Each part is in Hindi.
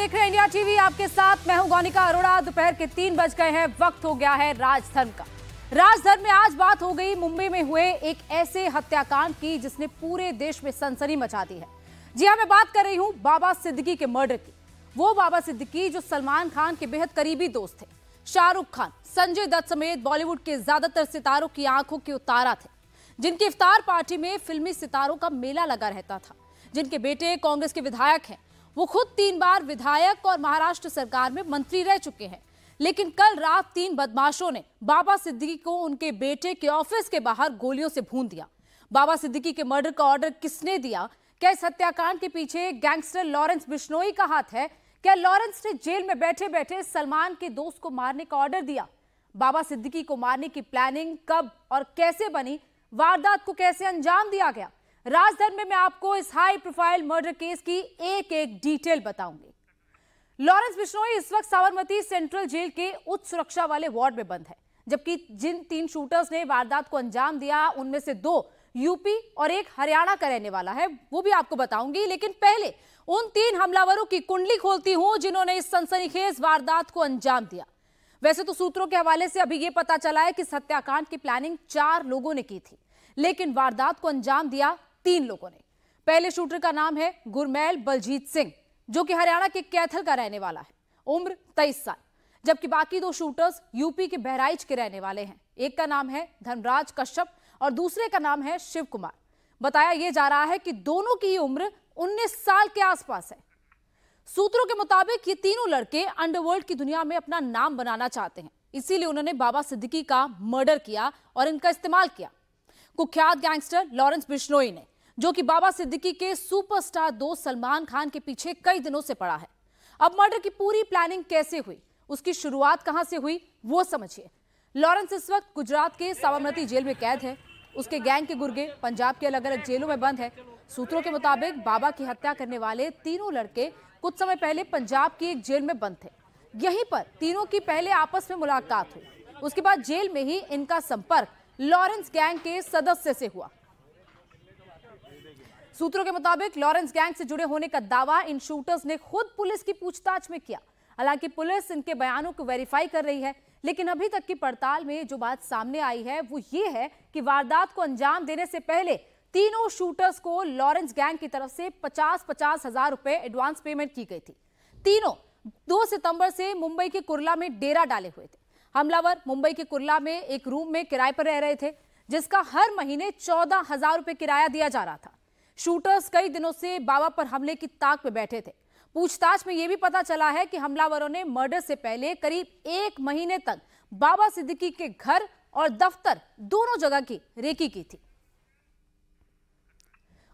देख रहे हैं इंडिया टीवी आपके साथ मैं हूं गौनिका अरोड़ा दोपहर के तीन बज गए हैं वक्त हो गया है राजधर्म का राजधर्म में आज बात हो गई मुंबई में हुए एक ऐसे हत्याकांड की जिसने पूरे देश में सनसनी मचा दी है जी हाँ मैं बात कर रही हूं बाबा सिद्दीकी के मर्डर की वो बाबा सिद्दीकी जो सलमान खान के बेहद करीबी दोस्त थे शाहरुख खान संजय दत्त समेत बॉलीवुड के ज्यादातर सितारों की आंखों के उतारा थे जिनकी इफ्तार पार्टी में फिल्मी सितारों का मेला लगा रहता था जिनके बेटे कांग्रेस के विधायक हैं वो खुद तीन बार विधायक और महाराष्ट्र सरकार में मंत्री रह चुके हैं लेकिन कल रात तीन बदमाशों ने बाबा सिद्दीकी को उनके बेटे के ऑफिस के बाहर गोलियों से भून दिया बाबा सिद्दीकी के मर्डर का ऑर्डर किसने दिया क्या इस हत्याकांड के पीछे गैंगस्टर लॉरेंस बिश्नोई का हाथ है क्या लॉरेंस ने जेल में बैठे बैठे सलमान के दोस्त को मारने का ऑर्डर दिया बाबा सिद्दीकी को मारने की प्लानिंग कब और कैसे बनी वारदात को कैसे अंजाम दिया गया राजधर में मैं आपको इस हाई प्रोफाइल मर्डर केस की एक एक डिटेल बताऊंगी लॉरेंस बिश्नोई इस वक्त साबरमती सेंट्रल जेल के उच्च सुरक्षा वाले वार्ड में बंद है जबकि जिन तीन शूटर्स ने वारदात को अंजाम दिया उनमें से दो यूपी और एक हरियाणा का रहने वाला है वो भी आपको बताऊंगी लेकिन पहले उन तीन हमलावरों की कुंडली खोलती हूं जिन्होंने इस सनसनीखेज वारदात को अंजाम दिया वैसे तो सूत्रों के हवाले से अभी यह पता चला है कि इस हत्याकांड की प्लानिंग चार लोगों ने की थी लेकिन वारदात को अंजाम दिया तीन लोगों ने पहले शूटर का नाम है गुरमैल बलजीत सिंह जो कि हरियाणा के कैथल का रहने वाला है उम्र तेईस साल जबकि बाकी दो शूटर्स यूपी के बहराइच के रहने वाले हैं एक का नाम है धनराज कश्यप और दूसरे का नाम है शिव कुमार बताया यह जा रहा है कि दोनों की उम्र 19 साल के आसपास है सूत्रों के मुताबिक ये तीनों लड़के अंडरवर्ल्ड की दुनिया में अपना नाम बनाना चाहते हैं इसीलिए उन्होंने बाबा सिद्दीकी का मर्डर किया और इनका इस्तेमाल किया कुख्यात गैंगस्टर लॉरेंस बिश्नोई ने जो कि बाबा सिद्दीकी के सुपरस्टार दोस्त सलमान खान के पीछे कई दिनों से पड़ा है अब मर्डर की पूरी प्लानिंग कैसे हुई उसकी शुरुआत कहां से हुई वो समझिए लॉरेंस इस वक्त गुजरात के साबरमती जेल में कैद है उसके गैंग के गुर्गे पंजाब के अलग अलग जेलों में बंद है सूत्रों के मुताबिक बाबा की हत्या करने वाले तीनों लड़के कुछ समय पहले पंजाब की एक जेल में बंद थे यहीं पर तीनों की पहले आपस में मुलाकात हुई उसके बाद जेल में ही इनका संपर्क लॉरेंस गैंग के सदस्य से हुआ सूत्रों के मुताबिक लॉरेंस गैंग से जुड़े होने का दावा इन शूटर्स ने खुद पुलिस की पूछताछ में किया हालांकि पुलिस इनके बयानों को वेरीफाई कर रही है लेकिन अभी तक की पड़ताल में जो बात सामने आई है वो ये है कि वारदात को अंजाम देने से पहले तीनों शूटर्स को लॉरेंस गैंग की तरफ से पचास पचास हजार रुपए एडवांस पेमेंट की गई थी तीनों दो सितंबर से मुंबई के कुरला में डेरा डाले हुए थे हमलावर मुंबई के कुरला में एक रूम में किराए पर रह रहे थे जिसका हर महीने चौदह हजार रुपए किराया दिया जा रहा था शूटर्स कई दिनों से बाबा पर हमले की ताक पर बैठे थे पूछताछ में यह भी पता चला है कि हमलावरों ने मर्डर से पहले करीब एक महीने तक बाबा सिद्दीकी के घर और दफ्तर दोनों जगह की रेकी की थी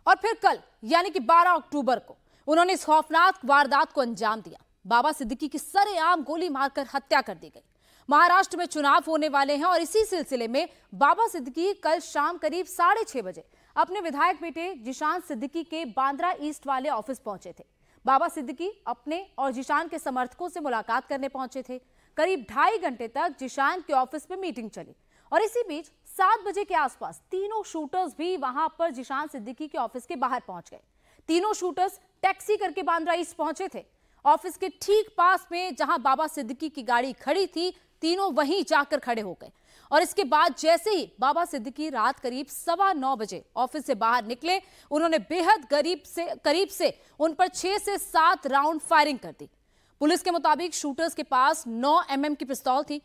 और फिर कल यानी कि 12 अक्टूबर को उन्होंने इस खौफनाक वारदात को अंजाम दिया बाबा सिद्दीकी की सरेआम गोली मारकर हत्या कर दी गई महाराष्ट्र में चुनाव होने वाले हैं और इसी सिलसिले में बाबा सिद्दीकी कल शाम करीब साढ़े छह बजे अपने विधायक बेटे जिशान सिद्दीकी के बांद्रा ईस्ट वाले ऑफिस पहुंचे थे बाबा सिद्दीकी अपने और जिशान के समर्थकों से मुलाकात करने पहुंचे थे करीब ढाई घंटे तक जिशान के ऑफिस में मीटिंग चली और इसी बीच सात बजे के आसपास तीनों शूटर्स भी वहां पर जिशान सिद्दीकी के ऑफिस के बाहर पहुंच गए तीनों शूटर्स टैक्सी करके बांद्रा ईस्ट पहुंचे थे ऑफिस के ठीक पास में जहां बाबा सिद्दीकी की गाड़ी खड़ी थी तीनों वहीं जाकर खड़े हो गए और इसके बाद जैसे ही बाबा सिद्दीकी रात करीब सवा नौ बजे ऑफिस से बाहर निकले उन्होंने बेहद गरीब से करीब से उन पर छह से सात राउंड फायरिंग कर दी पुलिस के मुताबिक शूटर्स के पास नौ एम mm की पिस्तौल थी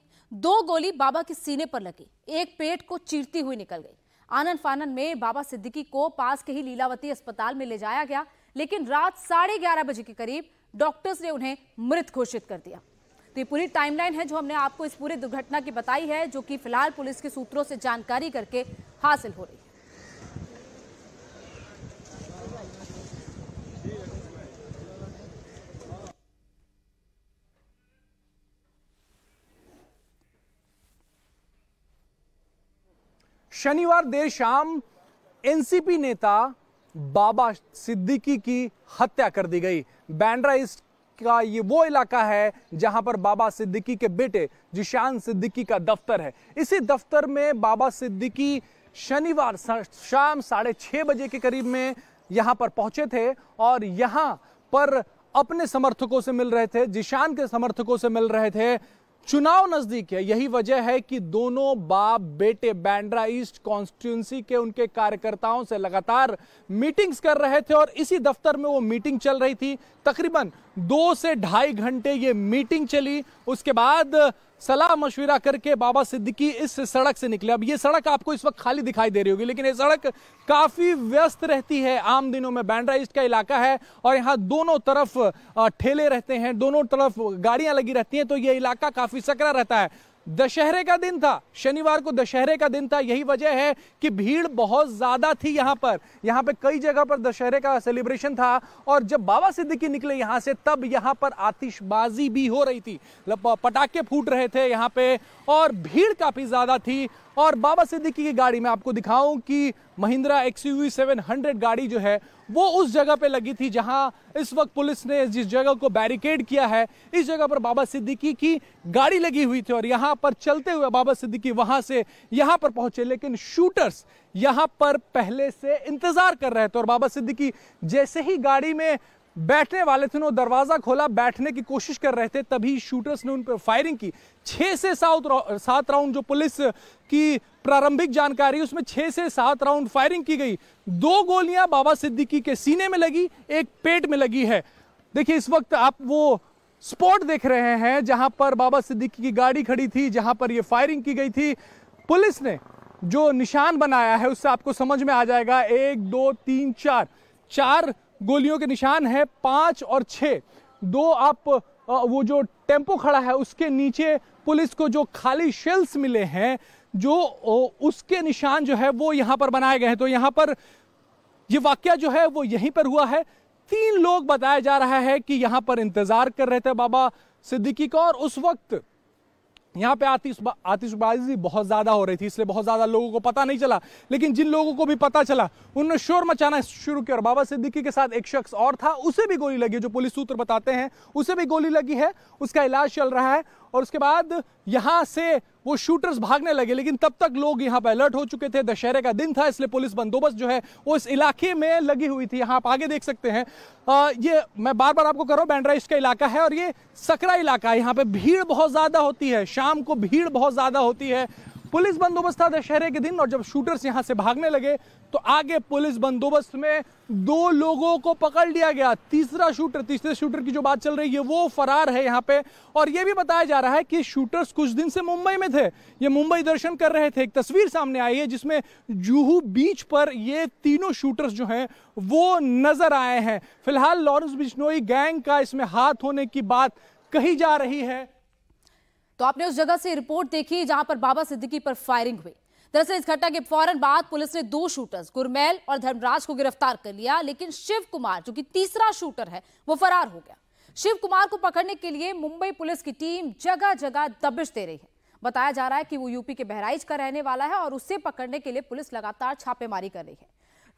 दो गोली बाबा के सीने पर लगी एक पेट को चीरती हुई निकल गई आनंद फानन में बाबा सिद्दीकी को पास के ही लीलावती अस्पताल में ले जाया गया लेकिन रात साढ़े ग्यारह बजे के करीब डॉक्टर्स ने उन्हें मृत घोषित कर दिया तो ये पूरी टाइमलाइन है जो हमने आपको इस पूरी दुर्घटना की बताई है जो कि फिलहाल पुलिस के सूत्रों से जानकारी करके हासिल हो रही है शनिवार देर शाम एनसीपी नेता बाबा सिद्दीकी की हत्या कर दी गई बैंड्रा ईस्ट का ये वो इलाका है जहां पर बाबा सिद्दीकी के बेटे जिशान सिद्दीकी का दफ्तर है इसी दफ्तर में बाबा सिद्दीकी शनिवार शाम साढ़े छः बजे के करीब में यहां पर पहुंचे थे और यहां पर अपने समर्थकों से मिल रहे थे जिशान के समर्थकों से मिल रहे थे चुनाव नजदीक है यही वजह है कि दोनों बाप बेटे बैंड्रा ईस्ट कॉन्स्टिट्यूंसी के उनके कार्यकर्ताओं से लगातार मीटिंग्स कर रहे थे और इसी दफ्तर में वो मीटिंग चल रही थी तकरीबन दो से ढाई घंटे ये मीटिंग चली उसके बाद सलाह मशविरा करके बाबा सिद्दीकी इस सड़क से निकले अब ये सड़क आपको इस वक्त खाली दिखाई दे रही होगी लेकिन ये सड़क काफ़ी व्यस्त रहती है आम दिनों में बैंड्रा ईस्ट का इलाका है और यहाँ दोनों तरफ ठेले रहते हैं दोनों तरफ गाड़ियाँ लगी रहती हैं तो ये इलाका काफ़ी सकरा रहता है दशहरे का दिन था शनिवार को दशहरे का दिन था यही वजह है कि भीड़ बहुत ज़्यादा थी यहां पर यहां पे कई जगह पर दशहरे का सेलिब्रेशन था और जब बाबा सिद्दीकी निकले यहां से तब यहां पर आतिशबाजी भी हो रही थी मतलब पटाखे फूट रहे थे यहां पे और भीड़ काफ़ी ज़्यादा थी और बाबा सिद्दीकी की गाड़ी में आपको दिखाऊं कि महिंद्रा एक्स यू गाड़ी जो है वो उस जगह पे लगी थी जहां इस वक्त पुलिस ने जिस जगह को बैरिकेड किया है इस जगह पर बाबा सिद्दीकी की गाड़ी लगी हुई थी और यहां पर चलते हुए बाबा सिद्दीकी वहां से यहां पर पहुंचे लेकिन शूटर्स यहां पर पहले से इंतजार कर रहे थे और बाबा सिद्दीकी जैसे ही गाड़ी में बैठने वाले थे उन्होंने दरवाज़ा खोला बैठने की कोशिश कर रहे थे तभी शूटर्स ने उन पर फायरिंग की छह से सात सात राउंड जो पुलिस की प्रारंभिक जानकारी उसमें छह से सात राउंड फायरिंग की गई दो गोलियां बाबा सिद्दीकी के सीने में लगी एक पेट में लगी है देखिए इस वक्त आप वो स्पॉट देख रहे हैं जहां पर बाबा सिद्दीकी की गाड़ी खड़ी थी जहां पर ये फायरिंग की गई थी पुलिस ने जो निशान बनाया है उससे आपको समझ में आ जाएगा एक दो तीन चार चार गोलियों के निशान है पाँच और छः दो आप वो जो टेम्पो खड़ा है उसके नीचे पुलिस को जो खाली शेल्स मिले हैं जो उसके निशान जो है वो यहाँ पर बनाए गए हैं तो यहाँ पर ये वाक्य जो है वो यहीं पर हुआ है तीन लोग बताया जा रहा है कि यहाँ पर इंतज़ार कर रहे थे बाबा सिद्दीकी का और उस वक्त यहाँ पे आतिश आतिशबाजी बहुत ज़्यादा हो रही थी इसलिए बहुत ज़्यादा लोगों को पता नहीं चला लेकिन जिन लोगों को भी पता चला उन्होंने शोर मचाना शुरू किया और बाबा सिद्दीकी के साथ एक शख्स और था उसे भी गोली लगी जो पुलिस सूत्र बताते हैं उसे भी गोली लगी है उसका इलाज चल रहा है और उसके बाद यहाँ से वो शूटर्स भागने लगे लेकिन तब तक लोग यहाँ पर अलर्ट हो चुके थे दशहरे का दिन था इसलिए पुलिस बंदोबस्त जो है वो इस इलाके में लगी हुई थी यहाँ आप आगे देख सकते हैं आ, ये मैं बार बार आपको कर रहा हूँ बैंड्राइज का इलाका है और ये सकरा इलाका है यहाँ पे भीड़ बहुत ज़्यादा होती है शाम को भीड़ बहुत ज़्यादा होती है पुलिस बंदोबस्त था दशहरे के दिन और जब शूटर्स यहां से भागने लगे तो आगे पुलिस बंदोबस्त में दो लोगों को पकड़ लिया गया तीसरा शूटर तीसरे शूटर की जो बात चल रही है वो फरार है यहाँ पे और ये भी बताया जा रहा है कि शूटर्स कुछ दिन से मुंबई में थे ये मुंबई दर्शन कर रहे थे एक तस्वीर सामने आई है जिसमें जूहू बीच पर ये तीनों शूटर्स जो हैं वो नजर आए हैं फिलहाल लॉरेंस बिश्नोई गैंग का इसमें हाथ होने की बात कही जा रही है तो आपने उस जगह से रिपोर्ट देखी जहां पर बाबा सिद्दीकी पर फायरिंग हुई दरअसल इस घटना के फौरन बाद पुलिस ने दो शूटर्स गुरमेल और धर्मराज को गिरफ्तार कर लिया लेकिन शिव कुमार जो कि तीसरा शूटर है वो फरार हो गया शिव कुमार को पकड़ने के लिए मुंबई पुलिस की टीम जगह जगह दबिश दे रही है बताया जा रहा है कि वो यूपी के बहराइच का रहने वाला है और उसे पकड़ने के लिए पुलिस लगातार छापेमारी कर रही है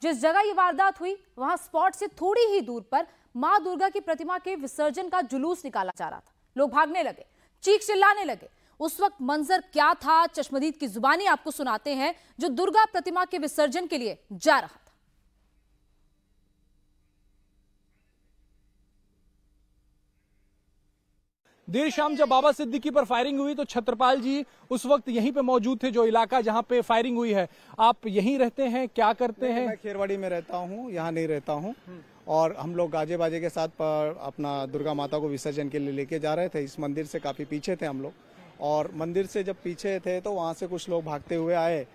जिस जगह ये वारदात हुई वहां स्पॉट से थोड़ी ही दूर पर मां दुर्गा की प्रतिमा के विसर्जन का जुलूस निकाला जा रहा था लोग भागने लगे चीख चिल्लाने लगे उस वक्त मंजर क्या था चश्मदीद की जुबानी आपको सुनाते हैं जो दुर्गा प्रतिमा के विसर्जन के लिए जा रहा था देर शाम जब बाबा सिद्दीकी पर फायरिंग हुई तो छत्रपाल जी उस वक्त यहीं पे मौजूद थे जो इलाका जहां पे फायरिंग हुई है आप यहीं रहते हैं क्या करते हैं मैं खेरवाड़ी में रहता हूं यहां नहीं रहता हूं और हम लोग गाजे बाजे के साथ अपना दुर्गा माता को विसर्जन के लिए लेके जा रहे थे इस मंदिर से काफ़ी पीछे थे हम लोग और मंदिर से जब पीछे थे तो वहाँ से कुछ लोग भागते हुए आए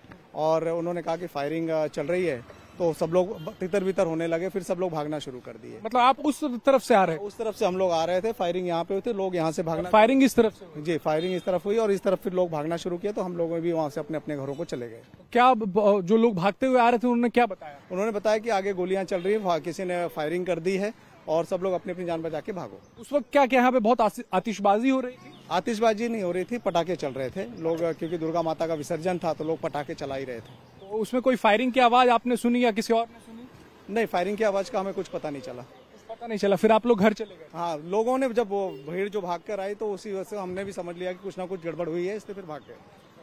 और उन्होंने कहा कि फायरिंग चल रही है तो सब लोग तितर बितर होने लगे फिर सब लोग भागना शुरू कर दिए मतलब आप उस तरफ से आ रहे उस तरफ से हम लोग आ रहे थे फायरिंग यहाँ पे हुई थी लोग यहाँ से भागना फायरिंग इस तरफ से जी फायरिंग इस तरफ हुई और इस तरफ फिर लोग भागना शुरू किया तो हम लोगों भी वहाँ से अपने अपने घरों को चले गए क्या जो लोग भागते हुए आ रहे थे उन्होंने क्या बताया उन्होंने बताया की आगे गोलियां चल रही है किसी ने फायरिंग कर दी है और सब लोग अपनी अपनी जान बचा के भागो उस वक्त क्या क्या यहाँ पे बहुत आतिशबाजी हो रही थी आतिशबाजी नहीं हो रही थी पटाखे चल रहे थे लोग क्योंकि दुर्गा माता का विसर्जन था तो लोग पटाखे चला ही रहे थे उसमें कोई फायरिंग की आवाज आपने सुनी या किसी और ने सुनी नहीं फायरिंग की आवाज का हमें कुछ पता नहीं चला पता नहीं चला फिर आप लोग घर चले गए हाँ लोगों ने जब वो भीड़ जो भाग कर आई तो उसी वजह से हमने भी समझ लिया कि कुछ ना कुछ गड़बड़ हुई है इसलिए फिर भाग गए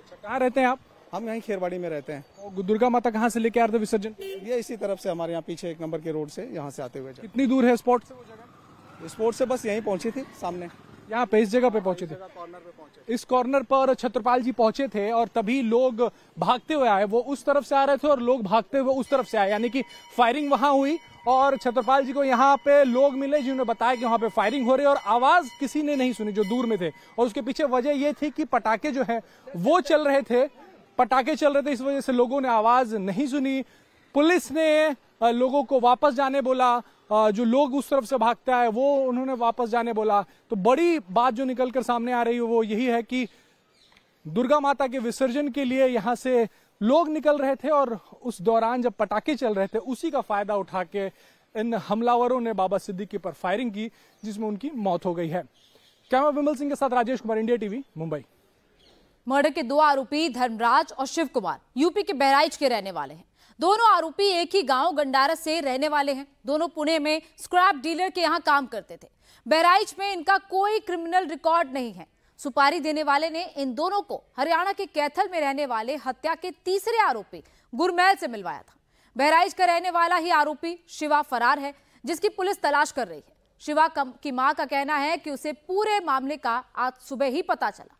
अच्छा कहाँ रहते हैं आप हम यहीं खेरबाड़ी में रहते हैं तो दुर्गा माता कहाँ से लेके आ रहे विसर्जन ये इसी तरफ से हमारे यहाँ पीछे एक नंबर के रोड से यहाँ से आते हुए कितनी दूर है स्पोर्ट से वो जगह स्पोर्ट से बस यहीं पहुंची थी सामने यहाँ पे इस जगह पे पहुंचे थे इस कॉर्नर पर छत्रपाल जी पहुंचे थे और तभी लोग भागते हुए आए वो उस तरफ से आ रहे थे और लोग भागते हुए उस तरफ से आए यानी कि फायरिंग वहां हुई और छत्रपाल जी को यहाँ पे लोग मिले जिन्होंने बताया कि वहां पे फायरिंग हो रही है और आवाज किसी ने नहीं सुनी जो दूर में थे और उसके पीछे वजह ये थी कि पटाखे जो है वो चल रहे थे पटाखे चल रहे थे इस वजह से लोगों ने आवाज नहीं सुनी पुलिस ने लोगों को वापस जाने बोला जो लोग उस तरफ से भागता है वो उन्होंने वापस जाने बोला तो बड़ी बात जो निकल कर सामने आ रही है वो यही है कि दुर्गा माता के विसर्जन के लिए यहाँ से लोग निकल रहे थे और उस दौरान जब पटाखे चल रहे थे उसी का फायदा उठा के इन हमलावरों ने बाबा सिद्दीकी पर फायरिंग की जिसमें उनकी मौत हो गई है कैमरा विमल सिंह के साथ Rajesh Kumar India TV Mumbai murder के दो आरोपी धर्मराज और शिव कुमार यूपी के बहराइच के रहने वाले हैं दोनों आरोपी एक ही गांव गंडारा से रहने वाले हैं दोनों पुणे में स्क्रैप डीलर के यहाँ काम करते थे बहराइच में इनका कोई क्रिमिनल रिकॉर्ड नहीं है सुपारी देने वाले ने इन दोनों को हरियाणा के कैथल में रहने वाले हत्या के तीसरे आरोपी गुरमैल से मिलवाया था बहराइच का रहने वाला ही आरोपी शिवा फरार है जिसकी पुलिस तलाश कर रही है शिवा की मां का कहना है कि उसे पूरे मामले का आज सुबह ही पता चला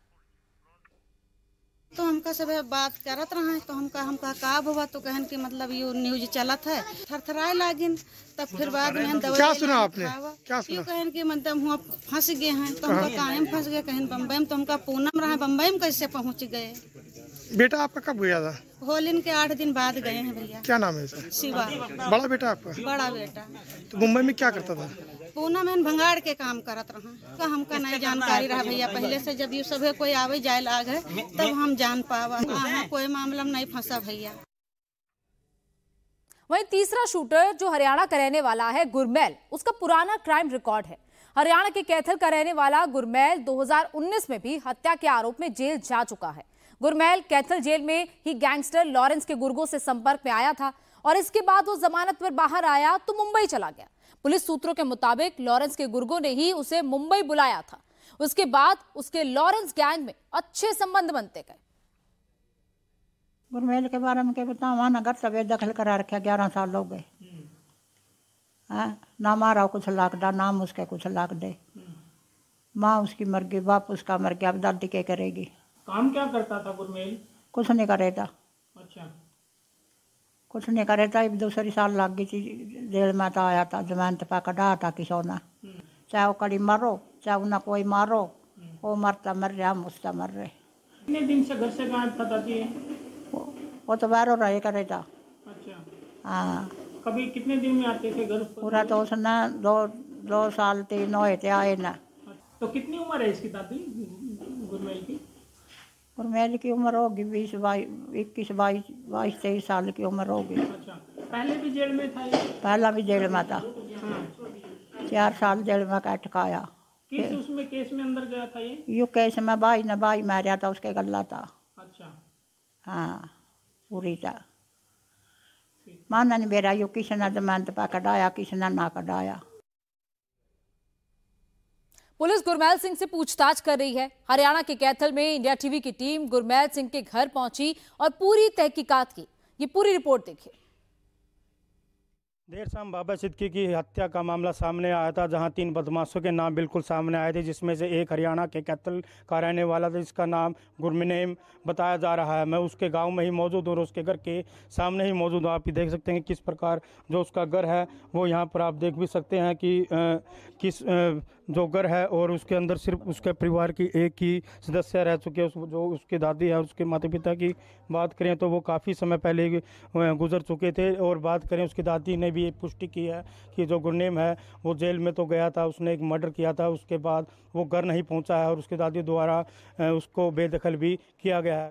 तो हमका सब बात करत रहे तो हमका हमका का हुआ तो कहन के मतलब यू न्यूज चलत है थरथराए लागिन तब फिर बाद में हम दवाई क्या सुना आपने क्या सुना कहन के मतलब हुआ फंस गए हैं तो हमका हाँ। काहे फंस गए कहन बम्बई में तो हमका पूनम रहा बम्बई में कैसे पहुंच गए बेटा आपका कब गया था होलिन के आठ दिन बाद गए हैं भैया क्या नाम है शिवा बड़ा बेटा आपका बड़ा बेटा तो मुंबई में क्या करता था पूना तो में भंगार के काम करत रहा का तो हमका नहीं जानकारी रहा भैया पहले से जब यू सभी कोई आवे जाए लाग है तब हम जान पावा कोई मामला में नहीं फंसा भैया वहीं तीसरा शूटर जो हरियाणा का रहने वाला है गुरमैल उसका पुराना क्राइम रिकॉर्ड है हरियाणा के कैथल का रहने वाला गुरमैल 2019 में भी हत्या के आरोप में जेल जा चुका है गुरमैल कैथल जेल में ही गैंगस्टर लॉरेंस के गुर्गों से संपर्क में आया था और इसके बाद वो जमानत पर बाहर आया तो मुंबई चला गया पुलिस सूत्रों के मुताबिक लॉरेंस के गुर्गो ने ही उसे मुंबई बुलाया था उसके बाद उसके लॉरेंस गैंग में अच्छे संबंध बनते गए गुरमेल के बारे में क्या तो बताऊँ वहाँ नगर सवेद दखल करा रखे ग्यारह साल लोग गए हाँ, ना मारा कुछ लाख डा नाम उसके कुछ लाख दे माँ उसकी मर गई बाप उसका मर गया अब दादी के करेगी काम क्या करता था गुरमेल कुछ नहीं करेगा अच्छा कुछ नहीं करे तो दूसरी साल लग गई थी जेल में तो आया था जमानत पा कटा था किसों ने चाहे वो कड़ी मारो चाहे उन्हें कोई मारो वो मरता मर रहा हम मर रहे कितने दिन से घर से कहाँ बताती है वो, वो तो बाहर रहे करे था अच्छा हाँ कभी कितने दिन में आते थे घर पूरा तो उसने दो दो साल तीन होए थे आए ना तो कितनी उम्र है इसकी दादी गुरमेल की और मेरी की उम्र होगी बीस बाईस इक्कीस बाईस बाईस तेईस साल की उम्र होगी अच्छा, पहले भी जेल में था पहला भी जेल में था हाँ। चार साल जेल में का अटकाया यू केस में भाई ने भाई मारा था उसके गला था अच्छा हाँ पूरी था माना नहीं मेरा यू किसी ने दमंत तो तो पर कटाया किसी ने ना कटाया पुलिस गुरमैल सिंह से पूछताछ कर रही है हरियाणा के कैथल में इंडिया टीवी की टीम गुरमैल सिंह के घर पहुंची और पूरी तहकीकात की ये पूरी रिपोर्ट देखिए देर शाम बाबा सिद्दकी की हत्या का मामला सामने आया था जहां तीन बदमाशों के नाम बिल्कुल सामने आए थे जिसमें से एक हरियाणा के कैथल का रहने वाला था जिसका नाम गुरमिनेम बताया जा रहा है मैं उसके गांव में ही मौजूद हूं और उसके घर के सामने ही मौजूद हूं आप ही देख सकते हैं कि किस प्रकार जो उसका घर है वो यहाँ पर आप देख भी सकते हैं कि आ, किस आ, जो घर है और उसके अंदर सिर्फ उसके परिवार की एक ही सदस्य रह चुके हैं उस, जो उसके दादी है उसके माता पिता की बात करें तो वो काफ़ी समय पहले गुजर चुके थे और बात करें उसकी दादी ने भी पुष्टि की है कि जो गुरनेम है वो जेल में तो गया था उसने एक मर्डर किया था उसके बाद वो घर नहीं पहुँचा है और उसकी दादी द्वारा उसको बेदखल भी किया गया है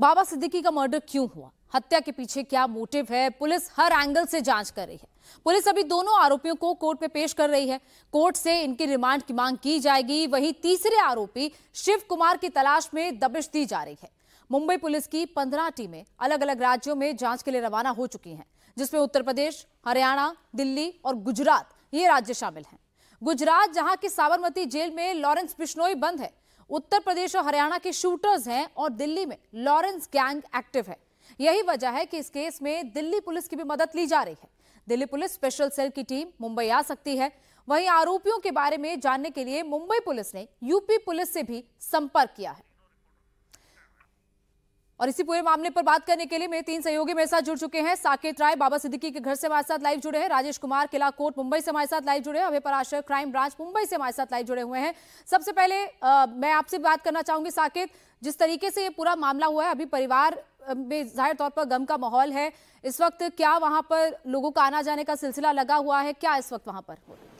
बाबा सिद्दीकी का मर्डर क्यों हुआ हत्या के पीछे क्या मोटिव है पुलिस हर एंगल से जांच कर रही है पुलिस अभी दोनों आरोपियों को कोर्ट में पेश कर रही है कोर्ट से इनकी रिमांड की मांग की जाएगी वहीं तीसरे आरोपी शिव कुमार की तलाश में दबिश दी जा रही है मुंबई पुलिस की पंद्रह टीमें अलग अलग राज्यों में जांच के लिए रवाना हो चुकी हैं जिसमें उत्तर प्रदेश हरियाणा दिल्ली और गुजरात ये राज्य शामिल हैं गुजरात जहां की साबरमती जेल में लॉरेंस बिश्नोई बंद है उत्तर प्रदेश और हरियाणा के शूटर्स हैं और दिल्ली में लॉरेंस गैंग एक्टिव है यही वजह है कि इस केस में दिल्ली पुलिस की भी मदद ली जा रही है दिल्ली पुलिस स्पेशल सेल की टीम मुंबई आ सकती है वहीं आरोपियों के बारे में जानने के लिए मुंबई पुलिस ने यूपी पुलिस से भी संपर्क किया है और इसी पूरे मामले पर बात करने के लिए मेरे तीन सहयोगी मेरे साथ जुड़ चुके हैं साकेत राय बाबा सिद्दीकी के घर से हमारे साथ लाइव जुड़े हैं राजेश कुमार किला कोर्ट मुंबई से हमारे साथ लाइव जुड़े हैं अभय पराशर क्राइम ब्रांच मुंबई से हमारे साथ लाइव जुड़े हुए हैं सबसे पहले आ, मैं आपसे बात करना चाहूंगी साकेत जिस तरीके से ये पूरा मामला हुआ है अभी परिवार में जाहिर तौर पर गम का माहौल है इस वक्त क्या वहां पर लोगों का आना जाने का सिलसिला लगा हुआ है क्या इस वक्त वहां पर हो रहा है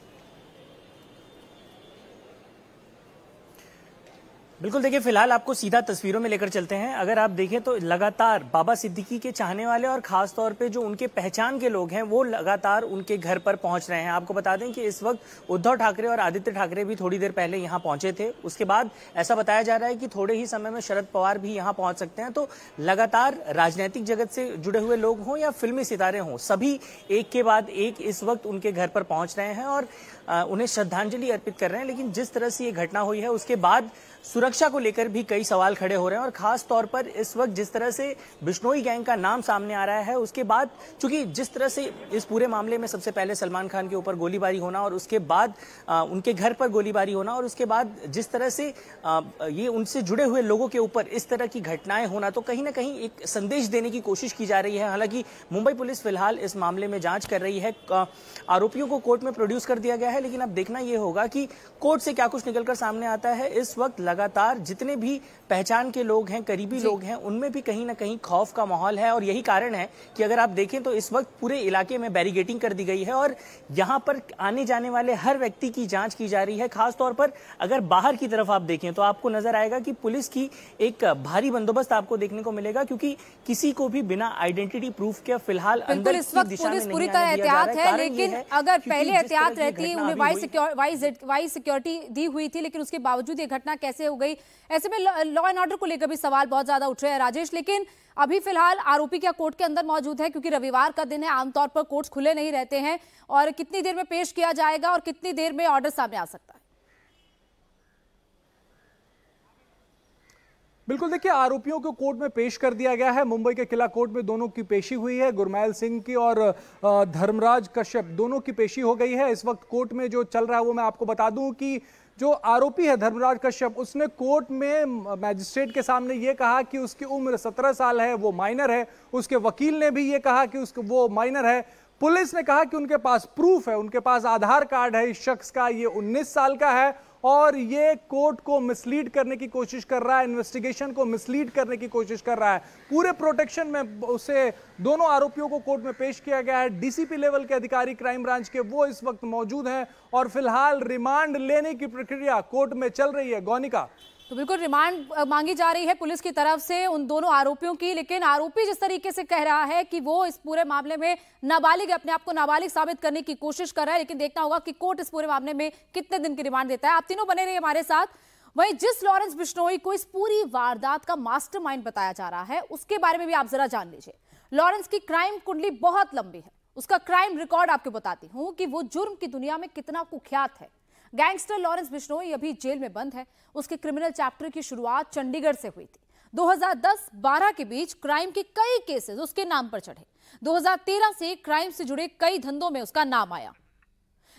बिल्कुल देखिए फिलहाल आपको सीधा तस्वीरों में लेकर चलते हैं अगर आप देखें तो लगातार बाबा सिद्दीकी के चाहने वाले और खास तौर पे जो उनके पहचान के लोग हैं वो लगातार उनके घर पर पहुंच रहे हैं आपको बता दें कि इस वक्त उद्धव ठाकरे और आदित्य ठाकरे भी थोड़ी देर पहले यहाँ पहुंचे थे उसके बाद ऐसा बताया जा रहा है कि थोड़े ही समय में शरद पवार भी यहाँ पहुंच सकते हैं तो लगातार राजनीतिक जगत से जुड़े हुए लोग हों या फिल्मी सितारे हों सभी एक के बाद एक इस वक्त उनके घर पर पहुंच रहे हैं और उन्हें श्रद्धांजलि अर्पित कर रहे हैं लेकिन जिस तरह से ये घटना हुई है उसके बाद सुरक्षा को लेकर भी कई सवाल खड़े हो रहे हैं और खास तौर पर इस वक्त जिस तरह से बिश्नोई गैंग का नाम सामने आ रहा है उसके बाद चूंकि जिस तरह से इस पूरे मामले में सबसे पहले सलमान खान के ऊपर गोलीबारी होना और उसके बाद आ, उनके घर पर गोलीबारी होना और उसके बाद जिस तरह से आ, ये उनसे जुड़े हुए लोगों के ऊपर इस तरह की घटनाएं होना तो कहीं ना कहीं एक संदेश देने की कोशिश की जा रही है हालांकि मुंबई पुलिस फिलहाल इस मामले में जांच कर रही है आरोपियों को कोर्ट में प्रोड्यूस कर दिया गया है है लेकिन अब देखना यह होगा कि कोर्ट से क्या कुछ निकलकर सामने आता है इस वक्त लगातार जितने भी पहचान के लोग हैं करीबी लोग हैं उनमें भी कहीं ना कहीं खौफ का माहौल है और यही कारण है कि अगर आप देखें तो इस वक्त पूरे इलाके में बैरिगेटिंग कर दी गई है और यहाँ पर आने जाने वाले हर व्यक्ति की जांच की जा रही है खासतौर पर अगर बाहर की तरफ आप देखें तो आपको नजर आएगा कि पुलिस की एक भारी बंदोबस्त आपको देखने को मिलेगा क्योंकि किसी को भी बिना आइडेंटिटी प्रूफ के फिलहाल अंदर इस वक्त पूरी तरह एहतियात है लेकिन अगर पहले एहतियात रहती उन्हें वाई सिक्योरिटी दी हुई थी लेकिन उसके बावजूद ये घटना कैसे हो गई ऐसे में लॉ एंड ऑर्डर को लेकर भी सवाल बहुत ज्यादा उठ रहे हैं राजेश लेकिन अभी फिलहाल आरोपी क्या कोर्ट के अंदर मौजूद है क्योंकि रविवार का दिन है आमतौर पर कोर्ट खुले नहीं रहते हैं और कितनी देर में पेश किया जाएगा और कितनी देर में ऑर्डर सामने आ सकता है बिल्कुल देखिए आरोपियों को कोर्ट में पेश कर दिया गया है मुंबई के किला कोर्ट में दोनों की पेशी हुई है गुरमैल सिंह की और धर्मराज कश्यप दोनों की पेशी हो गई है इस वक्त कोर्ट में जो चल रहा है वो मैं आपको बता दूं कि जो आरोपी है धर्मराज कश्यप उसने कोर्ट में मैजिस्ट्रेट के सामने ये कहा कि उसकी उम्र सत्रह साल है वो माइनर है उसके वकील ने भी ये कहा कि उसको वो माइनर है पुलिस ने कहा कि उनके पास प्रूफ है उनके पास आधार कार्ड है इस शख्स का ये 19 साल का है और ये कोर्ट को मिसलीड करने की कोशिश कर रहा है इन्वेस्टिगेशन को मिसलीड करने की कोशिश कर रहा है पूरे प्रोटेक्शन में उसे दोनों आरोपियों को कोर्ट में पेश किया गया है डीसीपी लेवल के अधिकारी क्राइम ब्रांच के वो इस वक्त मौजूद हैं और फिलहाल रिमांड लेने की प्रक्रिया कोर्ट में चल रही है गौनिका तो बिल्कुल रिमांड मांगी जा रही है पुलिस की तरफ से उन दोनों आरोपियों की लेकिन आरोपी जिस तरीके से कह रहा है कि वो इस पूरे मामले में नाबालिग अपने आप को नाबालिग साबित करने की कोशिश कर रहा है लेकिन देखना होगा कि कोर्ट इस पूरे मामले में कितने दिन की रिमांड देता है आप तीनों बने रहिए हमारे साथ वहीं जिस लॉरेंस बिश्नोई को इस पूरी वारदात का मास्टर बताया जा रहा है उसके बारे में भी आप जरा जान लीजिए लॉरेंस की क्राइम कुंडली बहुत लंबी है उसका क्राइम रिकॉर्ड आपको बताती हूँ कि वो जुर्म की दुनिया में कितना कुख्यात है गैंगस्टर लॉरेंस बिश्नोई अभी जेल में बंद है उसके क्रिमिनल चैप्टर की शुरुआत चंडीगढ़ से हुई थी 2010-12 के बीच क्राइम के कई केसेस उसके नाम पर चढ़े 2013 से क्राइम से जुड़े कई धंधों में उसका नाम आया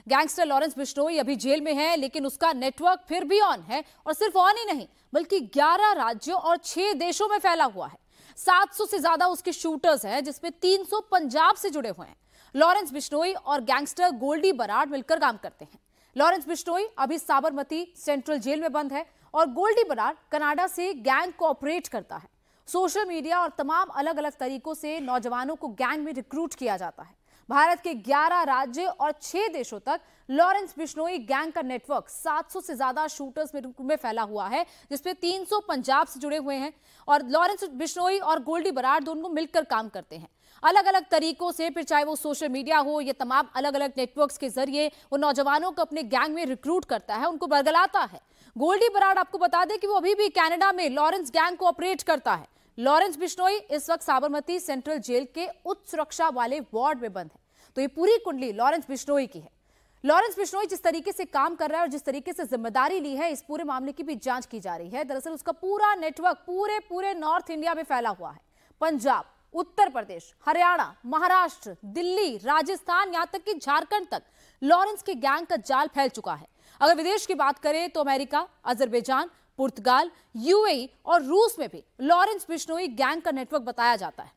गैंगस्टर लॉरेंस बिश्नोई अभी जेल में है लेकिन उसका नेटवर्क फिर भी ऑन है और सिर्फ ऑन ही नहीं बल्कि 11 राज्यों और 6 देशों में फैला हुआ है 700 से ज्यादा उसके शूटर्स हैं जिसमें 300 पंजाब से जुड़े हुए हैं लॉरेंस बिश्नोई और गैंगस्टर गोल्डी बराड मिलकर काम करते हैं लॉरेंस बिश्नोई अभी साबरमती सेंट्रल जेल में बंद है और गोल्डी बरार कनाडा से गैंग को ऑपरेट करता है सोशल मीडिया और तमाम अलग अलग तरीकों से नौजवानों को गैंग में रिक्रूट किया जाता है भारत के 11 राज्य और 6 देशों तक लॉरेंस बिश्नोई गैंग का नेटवर्क 700 से ज्यादा शूटर्स में, में फैला हुआ है जिसमें 300 पंजाब से जुड़े हुए हैं और लॉरेंस बिश्नोई और गोल्डी बराड दोनों मिलकर काम करते हैं अलग अलग तरीकों से फिर चाहे वो सोशल मीडिया हो या तमाम अलग अलग नेटवर्क्स के जरिए वो नौजवानों को अपने गैंग में रिक्रूट करता है उनको बरगलाता है गोल्डी बराड आपको बता दें कि वो अभी भी कैनेडा में लॉरेंस गैंग को ऑपरेट करता है लॉरेंस बिश्नोई इस वक्त साबरमती सेंट्रल जेल के उच्च सुरक्षा वाले वार्ड में बंद है तो ये पूरी कुंडली लॉरेंस बिश्नोई की है लॉरेंस बिश्नोई जिस तरीके से काम कर रहा है और जिस तरीके से जिम्मेदारी ली है इस पूरे मामले की भी जांच की जा रही है दरअसल उसका पूरा नेटवर्क पूरे पूरे नॉर्थ इंडिया में फैला हुआ है पंजाब उत्तर प्रदेश हरियाणा महाराष्ट्र दिल्ली राजस्थान यहां तक कि झारखंड तक लॉरेंस के गैंग का जाल फैल चुका है अगर विदेश की बात करें तो अमेरिका अजरबैजान पुर्तगाल यूएई और रूस में भी लॉरेंस बिश्नोई गैंग का नेटवर्क बताया जाता है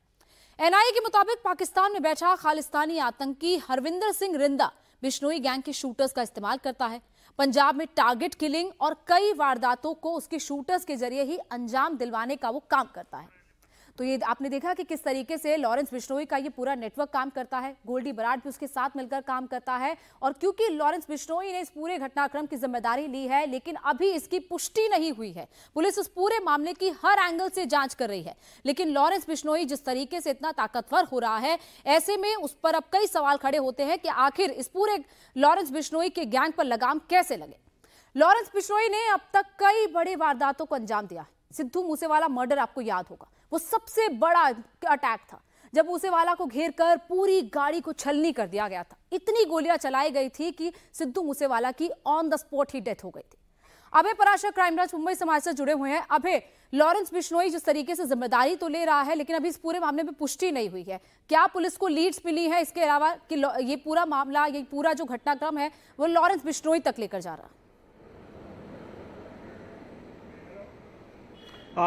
एनआईए के मुताबिक पाकिस्तान में बैठा खालिस्तानी आतंकी हरविंदर सिंह रिंदा बिश्नोई गैंग के शूटर्स का इस्तेमाल करता है पंजाब में टारगेट किलिंग और कई वारदातों को उसके शूटर्स के जरिए ही अंजाम दिलवाने का वो काम करता है तो ये आपने देखा कि किस तरीके से लॉरेंस बिश्नोई का ये पूरा नेटवर्क काम करता है गोल्डी बराड भी उसके साथ मिलकर काम करता है और क्योंकि लॉरेंस बिश्नोई ने इस पूरे घटनाक्रम की जिम्मेदारी ली है लेकिन अभी इसकी पुष्टि नहीं हुई है पुलिस उस पूरे मामले की हर एंगल से जांच कर रही है लेकिन लॉरेंस बिश्नोई जिस तरीके से इतना ताकतवर हो रहा है ऐसे में उस पर अब कई सवाल खड़े होते हैं कि आखिर इस पूरे लॉरेंस बिश्नोई के गैंग पर लगाम कैसे लगे लॉरेंस बिश्नोई ने अब तक कई बड़ी वारदातों को अंजाम दिया सिद्धू मूसेवाला मर्डर आपको याद होगा वो सबसे बड़ा अटैक था जब मूसेवाला को घेर कर पूरी गाड़ी को छलनी कर दिया गया था इतनी गोलियां चलाई गई थी कि सिद्धू मूसेवाला की ऑन द स्पॉट ही डेथ हो गई थी अभय पराशर क्राइम ब्रांच मुंबई समाज से जुड़े हुए हैं अभय लॉरेंस बिश्नोई जिस तरीके से जिम्मेदारी तो ले रहा है लेकिन अभी इस पूरे मामले में पुष्टि नहीं हुई है क्या पुलिस को लीड्स मिली है इसके अलावा कि ये पूरा मामला ये पूरा जो घटनाक्रम है वो लॉरेंस बिश्नोई तक लेकर जा रहा है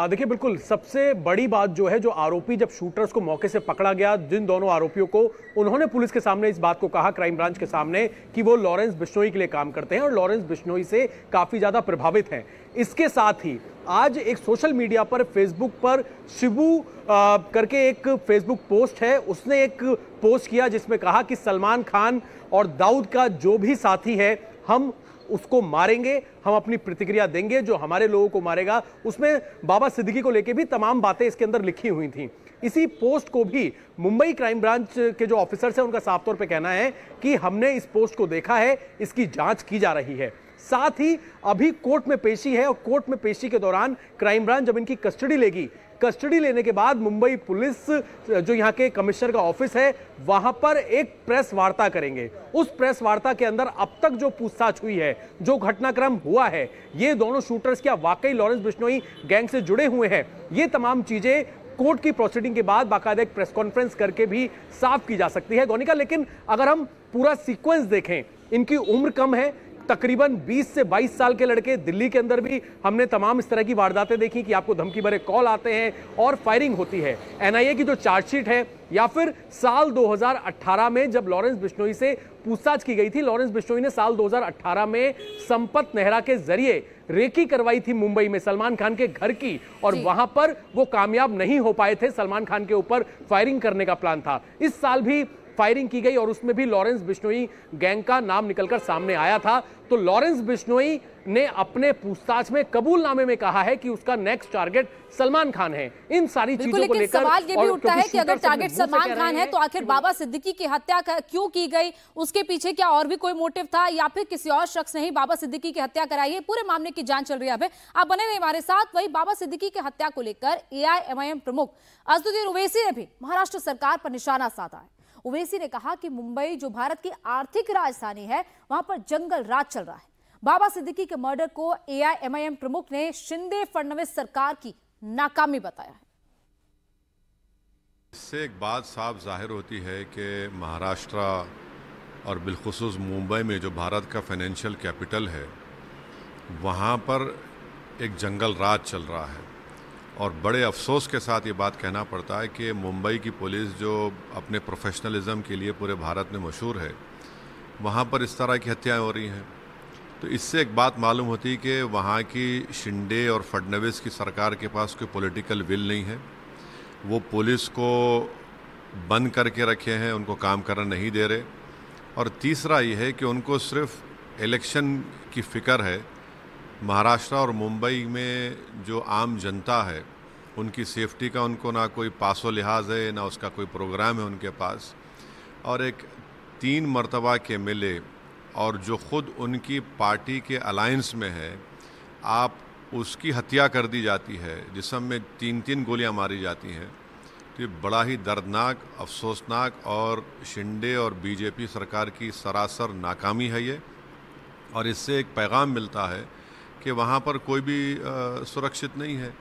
देखिए बिल्कुल सबसे बड़ी बात जो है जो आरोपी जब शूटर्स को मौके से पकड़ा गया जिन दोनों आरोपियों को उन्होंने पुलिस के सामने इस बात को कहा क्राइम ब्रांच के सामने कि वो लॉरेंस बिश्नोई के लिए काम करते हैं और लॉरेंस बिश्नोई से काफ़ी ज़्यादा प्रभावित हैं इसके साथ ही आज एक सोशल मीडिया पर फेसबुक पर शिबू करके एक फेसबुक पोस्ट है उसने एक पोस्ट किया जिसमें कहा कि सलमान खान और दाऊद का जो भी साथी है हम उसको मारेंगे हम अपनी प्रतिक्रिया देंगे जो हमारे लोगों को मारेगा उसमें बाबा सिद्दीकी को लेकर भी तमाम बातें इसके अंदर लिखी हुई थी इसी पोस्ट को भी मुंबई क्राइम ब्रांच के जो ऑफिसर्स हैं उनका साफ तौर पर कहना है कि हमने इस पोस्ट को देखा है इसकी जांच की जा रही है साथ ही अभी कोर्ट में पेशी है और कोर्ट में पेशी के दौरान क्राइम ब्रांच जब इनकी कस्टडी लेगी कस्टडी लेने के बाद मुंबई पुलिस जो यहाँ के कमिश्नर का ऑफिस है वहां पर एक प्रेस वार्ता करेंगे उस प्रेस वार्ता के अंदर अब तक जो पूछताछ हुई है जो घटनाक्रम हुआ है ये दोनों शूटर्स क्या वाकई लॉरेंस बिश्नोई गैंग से जुड़े हुए हैं ये तमाम चीजें कोर्ट की प्रोसीडिंग के बाद बाकायदा एक प्रेस कॉन्फ्रेंस करके भी साफ की जा सकती है गोनिका लेकिन अगर हम पूरा सीक्वेंस देखें इनकी उम्र कम है तकरीबन 20 से 22 साल के लड़के दिल्ली के अंदर भी हमने तमाम इस तरह की वारदातें देखी कि आपको धमकी भरे कॉल आते हैं और फायरिंग होती है एनआईए की जो चार्जशीट है या फिर साल 2018 में जब लॉरेंस बिश्नोई से पूछताछ की गई थी लॉरेंस बिश्नोई ने साल 2018 में संपत नेहरा के जरिए रेकी करवाई थी मुंबई में सलमान खान के घर की और वहां पर वो कामयाब नहीं हो पाए थे सलमान खान के ऊपर फायरिंग करने का प्लान था इस साल भी फायरिंग की गई और उसमें भी लॉरेंस बिश्नोई गैंग का नाम निकलकर सामने आया था तो लॉरेंस बिश्नोई ने अपने पूछताछ में कबूलनामे में कहा है कि उसका नेक्स्ट टारगेट सलमान खान है इन सारी चीजों को लेकर सवाल ये भी उठता है कि अगर टारगेट सलमान खान है तो आखिर बाबा सिद्दीकी की हत्या क्यों की गई उसके पीछे क्या और भी कोई मोटिव था या फिर किसी और शख्स ने ही बाबा सिद्दीकी की हत्या कराई है पूरे मामले की जांच चल रही है आप बने रहे हमारे साथ वही बाबा सिद्दीकी की हत्या को लेकर ए प्रमुख अजदुद्दीन उवैसी ने भी महाराष्ट्र सरकार पर निशाना साधा है ओवैसी ने कहा कि मुंबई जो भारत की आर्थिक राजधानी है वहां पर जंगल राज चल रहा है बाबा सिद्दीकी के मर्डर को एआईएमआईएम प्रमुख ने शिंदे फडणवीस सरकार की नाकामी बताया है इससे एक बात साफ जाहिर होती है कि महाराष्ट्र और बिलखसूस मुंबई में जो भारत का फाइनेंशियल कैपिटल है वहाँ पर एक जंगल राज चल रहा है और बड़े अफसोस के साथ ये बात कहना पड़ता है कि मुंबई की पुलिस जो अपने प्रोफेशनलिज्म के लिए पूरे भारत में मशहूर है वहाँ पर इस तरह की हत्याएं हो रही हैं तो इससे एक बात मालूम होती है कि वहाँ की शिंडे और फडनविस की सरकार के पास कोई पॉलिटिकल विल नहीं है वो पुलिस को बंद करके रखे हैं उनको काम करना नहीं दे रहे और तीसरा ये है कि उनको सिर्फ इलेक्शन की फ़िक्र है महाराष्ट्र और मुंबई में जो आम जनता है उनकी सेफ्टी का उनको ना कोई पासो लिहाज है ना उसका कोई प्रोग्राम है उनके पास और एक तीन मरतबा के मिले और जो ख़ुद उनकी पार्टी के अलायंस में है आप उसकी हत्या कर दी जाती है जिसम में तीन तीन गोलियां मारी जाती हैं तो ये बड़ा ही दर्दनाक अफसोसनाक और शिंडे और बीजेपी सरकार की सरासर नाकामी है ये और इससे एक पैगाम मिलता है कि वहाँ पर कोई भी सुरक्षित नहीं है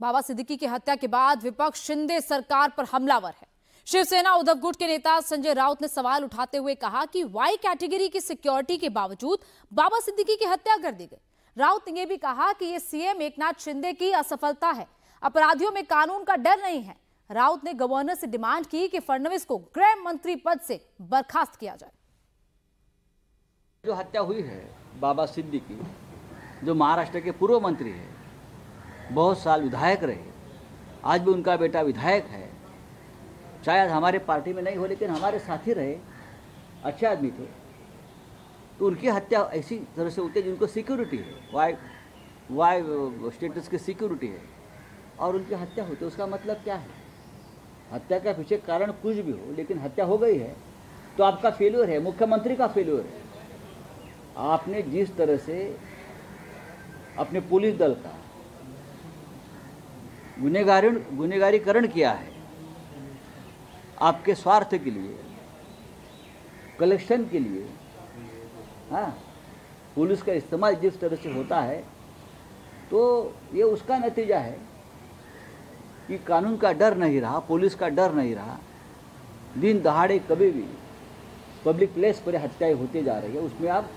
बाबा सिद्दीकी की हत्या के बाद विपक्ष शिंदे सरकार पर हमलावर है शिवसेना उद्धव गुट के नेता संजय राउत ने सवाल उठाते हुए कहा कि वाई कैटेगरी की सिक्योरिटी के बावजूद बाबा सिद्दीकी की हत्या कर दी गई राउत ने यह भी कहा कि ये सीएम एकनाथ शिंदे की असफलता है अपराधियों में कानून का डर नहीं है राउत ने गवर्नर से डिमांड की कि फडणवीस को गृह मंत्री पद से बर्खास्त किया जाए जो हत्या हुई है बाबा सिद्दीकी जो महाराष्ट्र के पूर्व मंत्री है बहुत साल विधायक रहे आज भी उनका बेटा विधायक है शायद हमारे पार्टी में नहीं हो लेकिन हमारे साथी रहे अच्छे आदमी थे तो उनकी हत्या ऐसी तरह से होती है जिनको सिक्योरिटी है वाई वाई स्टेटस की सिक्योरिटी है और उनकी हत्या होती है उसका मतलब क्या है हत्या का पीछे कारण कुछ भी हो लेकिन हत्या हो गई है तो आपका फेल्यूर है मुख्यमंत्री का फेल्यूर है आपने जिस तरह से अपने पुलिस दल का गुनेगारी गुनेगारीकरण किया है आपके स्वार्थ के लिए कलेक्शन के लिए हाँ पुलिस का इस्तेमाल जिस तरह से होता है तो ये उसका नतीजा है कि कानून का डर नहीं रहा पुलिस का डर नहीं रहा दिन दहाड़े कभी भी पब्लिक प्लेस पर हत्याएं होती जा रही है उसमें आप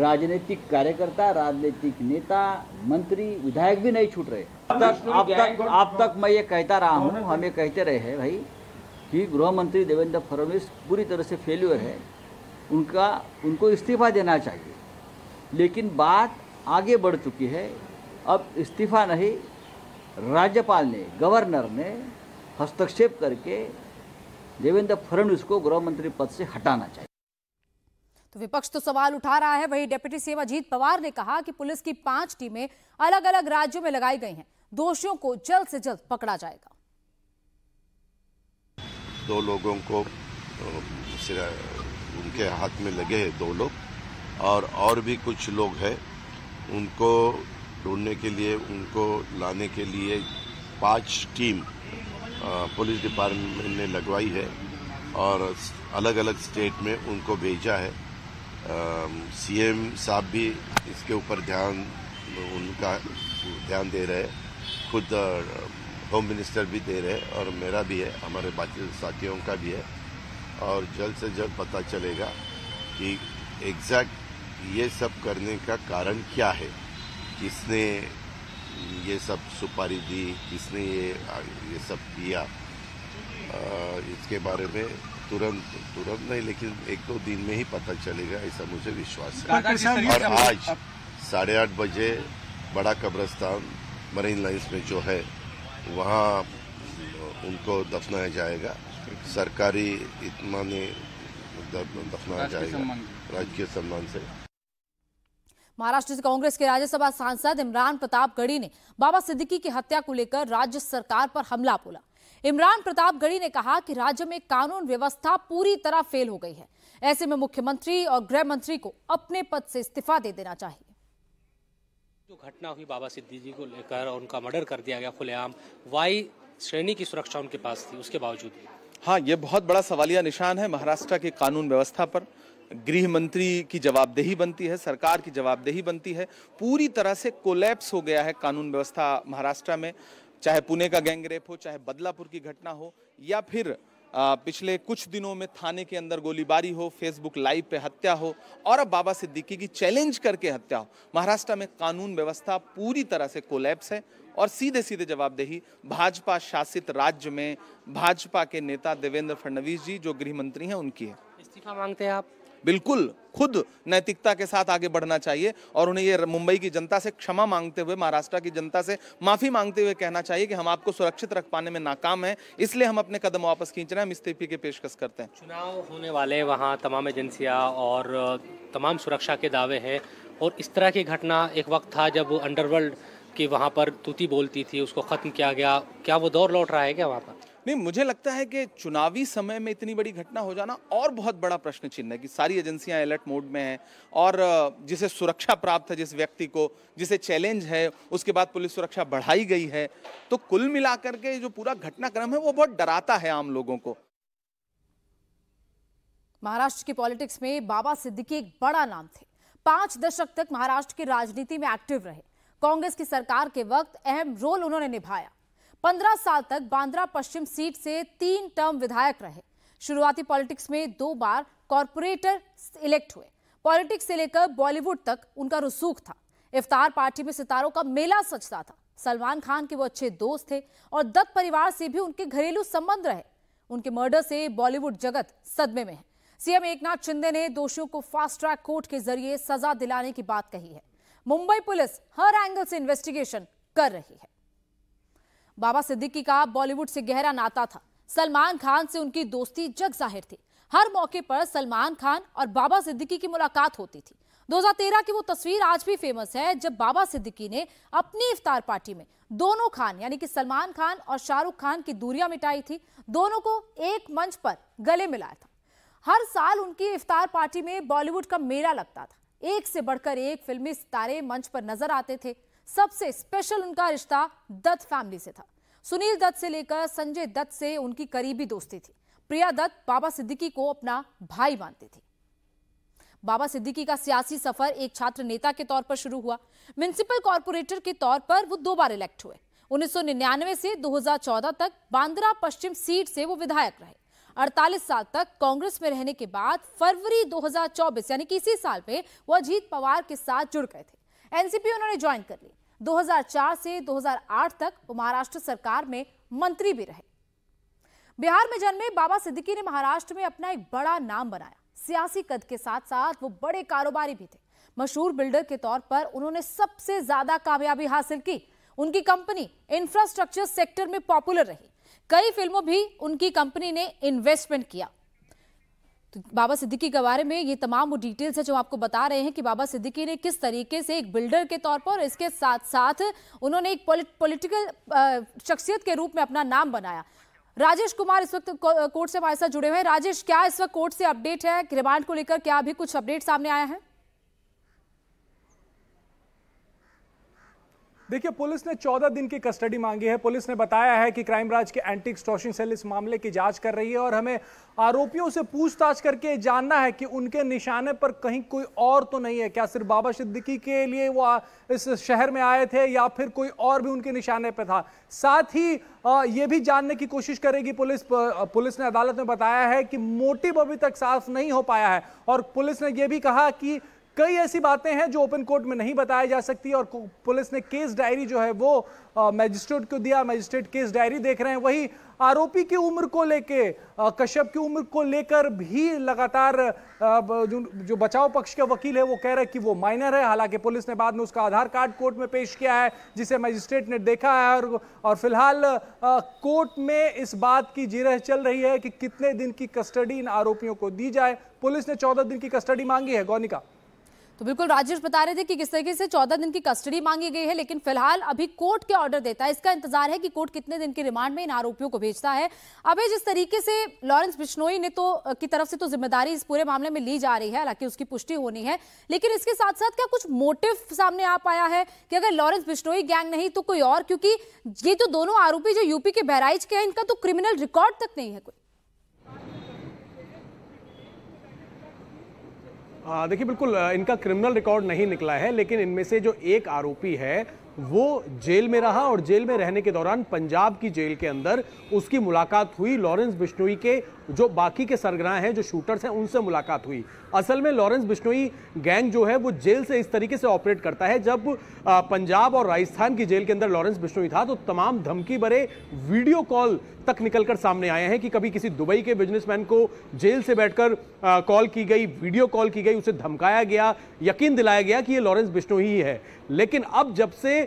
राजनीतिक कार्यकर्ता राजनीतिक नेता मंत्री विधायक भी नहीं छूट रहे अब तक अब तक अब तक मैं ये कहता रहा हूँ हमें कहते रहे हैं भाई कि गृह मंत्री देवेंद्र फडणवीस पूरी तरह से फेल्यूर है उनका उनको इस्तीफा देना चाहिए लेकिन बात आगे बढ़ चुकी है अब इस्तीफा नहीं राज्यपाल ने गवर्नर ने हस्तक्षेप करके देवेंद्र फडणवीस को गृह मंत्री पद से हटाना चाहिए तो विपक्ष तो सवाल उठा रहा है वही डेप्यूटी सीएम अजीत पवार ने कहा कि पुलिस की पांच टीमें अलग अलग राज्यों में लगाई गई हैं दोषियों को जल्द से जल्द पकड़ा जाएगा दो लोगों को उनके हाथ में लगे हैं दो लोग और और भी कुछ लोग हैं उनको ढूंढने के लिए उनको लाने के लिए पांच टीम पुलिस डिपार्टमेंट ने लगवाई है और अलग अलग स्टेट में उनको भेजा है सीएम um, साहब भी इसके ऊपर ध्यान उनका ध्यान दे रहे खुद होम uh, मिनिस्टर भी दे रहे और मेरा भी है हमारे बाकी साथियों का भी है और जल्द से जल्द पता चलेगा कि एग्जैक्ट ये सब करने का कारण क्या है किसने ये सब सुपारी दी किसने ये ये सब किया uh, इसके बारे में तुरंत तुरंत नहीं लेकिन एक दो दिन में ही पता चलेगा ऐसा मुझे विश्वास है और आज साढ़े आठ बजे बड़ा कब्रस्तान मरीन लाइन्स में जो है वहाँ उनको दफनाया जाएगा सरकारी इतना दफनाया जाएगा राजकीय सम्मान से महाराष्ट्र से कांग्रेस के राज्यसभा सांसद इमरान प्रताप गढ़ी ने बाबा सिद्दीकी की हत्या को लेकर राज्य सरकार पर हमला बोला इमरान प्रतापगढ़ी ने कहा कि राज्य में कानून व्यवस्था पूरी तरह फेल हो गई है ऐसे में मुख्यमंत्री और गृह मंत्री को अपने पद से इस्तीफा दे देना चाहिए जो घटना हुई बाबा सिद्धि जी को लेकर और उनका मर्डर कर दिया गया खुलेआम वाई श्रेणी की सुरक्षा उनके पास थी उसके बावजूद हाँ ये बहुत बड़ा सवालिया निशान है महाराष्ट्र की कानून व्यवस्था पर गृह मंत्री की जवाबदेही बनती है सरकार की जवाबदेही बनती है पूरी तरह से कोलैप्स हो गया है कानून व्यवस्था महाराष्ट्र में चाहे पुणे का गैंगरेप हो चाहे बदलापुर की घटना हो या फिर पिछले कुछ दिनों में थाने के अंदर गोलीबारी हो फेसबुक लाइव पे हत्या हो और अब बाबा सिद्दीकी की चैलेंज करके हत्या हो महाराष्ट्र में कानून व्यवस्था पूरी तरह से कोलैप्स है और सीधे सीधे जवाबदेही भाजपा शासित राज्य में भाजपा के नेता देवेंद्र फडणवीस जी जो गृह मंत्री हैं उनकी है इस्तीफा मांगते हैं आप बिल्कुल खुद नैतिकता के साथ आगे बढ़ना चाहिए और उन्हें ये मुंबई की जनता से क्षमा मांगते हुए महाराष्ट्र की जनता से माफ़ी मांगते हुए कहना चाहिए कि हम आपको सुरक्षित रख पाने में नाकाम हैं इसलिए हम अपने कदम वापस खींच रहे हैं हम इस्तीफे की पेशकश करते हैं चुनाव होने वाले वहाँ तमाम एजेंसियाँ और तमाम सुरक्षा के दावे हैं और इस तरह की घटना एक वक्त था जब अंडरवर्ल्ड की वहाँ पर तूती बोलती थी उसको ख़त्म किया गया क्या वो दौर लौट रहा है क्या वहाँ पर नहीं मुझे लगता है कि चुनावी समय में इतनी बड़ी घटना हो जाना और बहुत बड़ा प्रश्न चिन्ह है कि सारी एजेंसियां अलर्ट मोड में हैं और जिसे सुरक्षा प्राप्त है जिस व्यक्ति को जिसे चैलेंज है उसके बाद पुलिस सुरक्षा बढ़ाई गई है तो कुल मिलाकर के जो पूरा घटनाक्रम है वो बहुत डराता है आम लोगों को महाराष्ट्र की पॉलिटिक्स में बाबा सिद्दीकी एक बड़ा नाम थे पांच दशक तक महाराष्ट्र की राजनीति में एक्टिव रहे कांग्रेस की सरकार के वक्त अहम रोल उन्होंने निभाया पंद्रह साल तक बांद्रा पश्चिम सीट से तीन टर्म विधायक रहे शुरुआती पॉलिटिक्स में दो बार कॉरपोरेटर इलेक्ट हुए पॉलिटिक्स से लेकर बॉलीवुड तक उनका रसूख था इफ्तार पार्टी में सितारों का मेला सजता था सलमान खान के वो अच्छे दोस्त थे और दत्त परिवार से भी उनके घरेलू संबंध रहे उनके मर्डर से बॉलीवुड जगत सदमे में है सीएम एकनाथ शिंदे ने दोषियों को फास्ट ट्रैक कोर्ट के जरिए सजा दिलाने की बात कही है मुंबई पुलिस हर एंगल से इन्वेस्टिगेशन कर रही है बाबा सिद्दीकी का बॉलीवुड से गहरा नाता था सलमान खान से उनकी दोस्ती जग जाहिर थी हर मौके पर सलमान खान और बाबा सिद्दीकी की मुलाकात होती थी 2013 की वो तस्वीर आज भी फेमस है जब बाबा सिद्दीकी ने अपनी इफ्तार पार्टी में दोनों खान यानी कि सलमान खान और शाहरुख खान की दूरियां मिटाई थी दोनों को एक मंच पर गले मिलाया था हर साल उनकी इफ्तार पार्टी में बॉलीवुड का मेला लगता था एक से बढ़कर एक फिल्मी सितारे मंच पर नजर आते थे सबसे स्पेशल उनका रिश्ता दत्त फैमिली से था सुनील दत्त से लेकर संजय दत्त से उनकी करीबी दोस्ती थी प्रिया दत्त बाबा सिद्दीकी को अपना भाई मानती थी बाबा सिद्दीकी का सियासी सफर एक छात्र नेता के तौर पर शुरू हुआ म्यूनिस्पल कॉर्पोरेटर के तौर पर वो दो बार इलेक्ट हुए 1999 से 2014 तक बांद्रा पश्चिम सीट से वो विधायक रहे 48 साल तक कांग्रेस में रहने के बाद फरवरी 2024 यानी कि इसी साल में वो अजीत पवार के साथ जुड़ गए थे एनसीपी उन्होंने ज्वाइन कर ली 2004 से 2008 तक वो महाराष्ट्र सरकार में मंत्री भी रहे बिहार में जन्मे बाबा सिद्दीकी ने महाराष्ट्र में अपना एक बड़ा नाम बनाया सियासी कद के साथ साथ वो बड़े कारोबारी भी थे मशहूर बिल्डर के तौर पर उन्होंने सबसे ज्यादा कामयाबी हासिल की उनकी कंपनी इंफ्रास्ट्रक्चर सेक्टर में पॉपुलर रही कई फिल्मों भी उनकी कंपनी ने इन्वेस्टमेंट किया तो बाबा सिद्दीकी के बारे में ये तमाम वो डिटेल्स है जो आपको बता रहे हैं कि बाबा सिद्दीकी ने किस तरीके से एक बिल्डर के तौर पर इसके साथ साथ उन्होंने एक पॉलिटिकल शख्सियत के रूप में अपना नाम बनाया राजेश कुमार इस वक्त कोर्ट से हमारे साथ जुड़े हुए हैं राजेश क्या इस वक्त कोर्ट से अपडेट है रिमांड को लेकर क्या अभी कुछ अपडेट सामने आया है देखिए पुलिस ने 14 दिन की कस्टडी मांगी है पुलिस ने बताया है कि क्राइम ब्रांच के एंटी एक्सटॉर्शन सेल इस मामले की जांच कर रही है और हमें आरोपियों से पूछताछ करके जानना है कि उनके निशाने पर कहीं कोई और तो नहीं है क्या सिर्फ बाबा सिद्दीकी के लिए वो इस शहर में आए थे या फिर कोई और भी उनके निशाने पर था साथ ही ये भी जानने की कोशिश करेगी पुलिस पुलिस ने अदालत में बताया है कि मोटिव अभी तक साफ नहीं हो पाया है और पुलिस ने यह भी कहा कि कई ऐसी बातें हैं जो ओपन कोर्ट में नहीं बताई जा सकती और पुलिस ने केस डायरी जो है वो मैजिस्ट्रेट को दिया मैजिस्ट्रेट केस डायरी देख रहे हैं वही आरोपी की उम्र को लेके कश्यप की उम्र को लेकर भी लगातार जो, जो बचाव पक्ष के वकील है वो कह रहे हैं कि वो माइनर है हालांकि पुलिस ने बाद में उसका आधार कार्ड कोर्ट में पेश किया है जिसे मजिस्ट्रेट ने देखा है और और फिलहाल कोर्ट में इस बात की जिरह चल रही है कि कितने दिन की कस्टडी इन आरोपियों को दी जाए पुलिस ने चौदह दिन की कस्टडी मांगी है गौनिका तो बिल्कुल राजेश बता रहे थे कि किस तरीके से चौदह दिन की कस्टडी मांगी गई है लेकिन फिलहाल अभी कोर्ट के ऑर्डर देता है इसका इंतजार है कि कोर्ट कितने दिन के रिमांड में इन आरोपियों को भेजता है अभी जिस तरीके से लॉरेंस बिश्नोई ने तो की तरफ से तो जिम्मेदारी इस पूरे मामले में ली जा रही है हालांकि उसकी पुष्टि होनी है लेकिन इसके साथ साथ क्या कुछ मोटिव सामने आ पाया है कि अगर लॉरेंस बिश्नोई गैंग नहीं तो कोई और क्योंकि ये जो दोनों आरोपी जो यूपी के बहराइच के हैं इनका तो क्रिमिनल रिकॉर्ड तक नहीं है कोई देखिए बिल्कुल इनका क्रिमिनल रिकॉर्ड नहीं निकला है लेकिन इनमें से जो एक आरोपी है वो जेल में रहा और जेल में रहने के दौरान पंजाब की जेल के अंदर उसकी मुलाकात हुई लॉरेंस बिश्नोई के जो बाकी के सरगना हैं जो शूटर्स हैं उनसे मुलाकात हुई असल में लॉरेंस बिश्नोई गैंग जो है वो जेल से इस तरीके से ऑपरेट करता है जब पंजाब और राजस्थान की जेल के अंदर लॉरेंस बिश्नोई था तो तमाम धमकी भरे वीडियो कॉल तक निकलकर सामने आए हैं कि कभी किसी दुबई के बिजनेसमैन को जेल से बैठकर कॉल की गई वीडियो कॉल की गई उसे धमकाया गया यकीन दिलाया गया कि ये लॉरेंस बिश्नोई ही है लेकिन अब जब से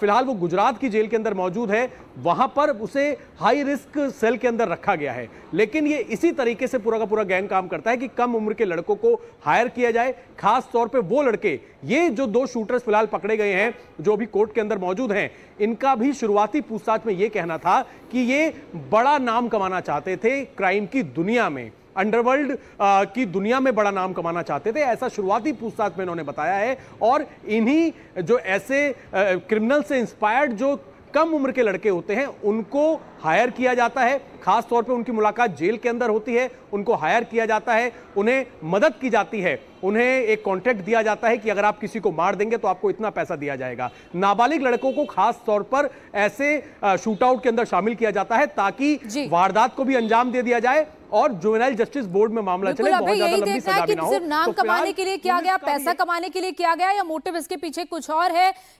फिलहाल वो गुजरात की जेल के अंदर मौजूद है वहां पर उसे हाई रिस्क सेल के अंदर रखा गया है लेकिन ये इसी तरीके से पूरा का पूरा गैंग काम करता है कि कम उम्र के लड़कों को हायर किया जाए खास तौर पे वो लड़के ये जो दो शूटर्स फिलहाल पकड़े गए हैं जो अभी कोर्ट के अंदर मौजूद हैं इनका भी शुरुआती पूछताछ में ये कहना था कि ये बड़ा नाम कमाना चाहते थे क्राइम की दुनिया में अंडरवर्ल्ड की दुनिया में बड़ा नाम कमाना चाहते थे ऐसा शुरुआती पूछताछ में इन्होंने बताया है और इन्हीं जो ऐसे क्रिमिनल से इंस्पायर्ड जो कम उम्र के लड़के होते हैं उनको हायर किया जाता है खास तौर पे उनकी मुलाकात जेल के अंदर होती है उनको हायर किया जाता है उन्हें मदद की जाती है उन्हें एक कॉन्ट्रैक्ट दिया जाता है कि अगर आप किसी को मार देंगे तो आपको इतना पैसा दिया जाएगा नाबालिग लड़कों को खास तौर पर ऐसे शूटआउट के अंदर शामिल किया जाता है ताकि वारदात को भी अंजाम दे दिया जाए और जुवेनाइल जस्टिस बोर्ड में मामला चले बहुत यही देखना है कि सिर्फ नाम तो कमाने के लिए किया गया पैसा कमाने के लिए किया गया या मोटिव इसके पीछे कुछ और है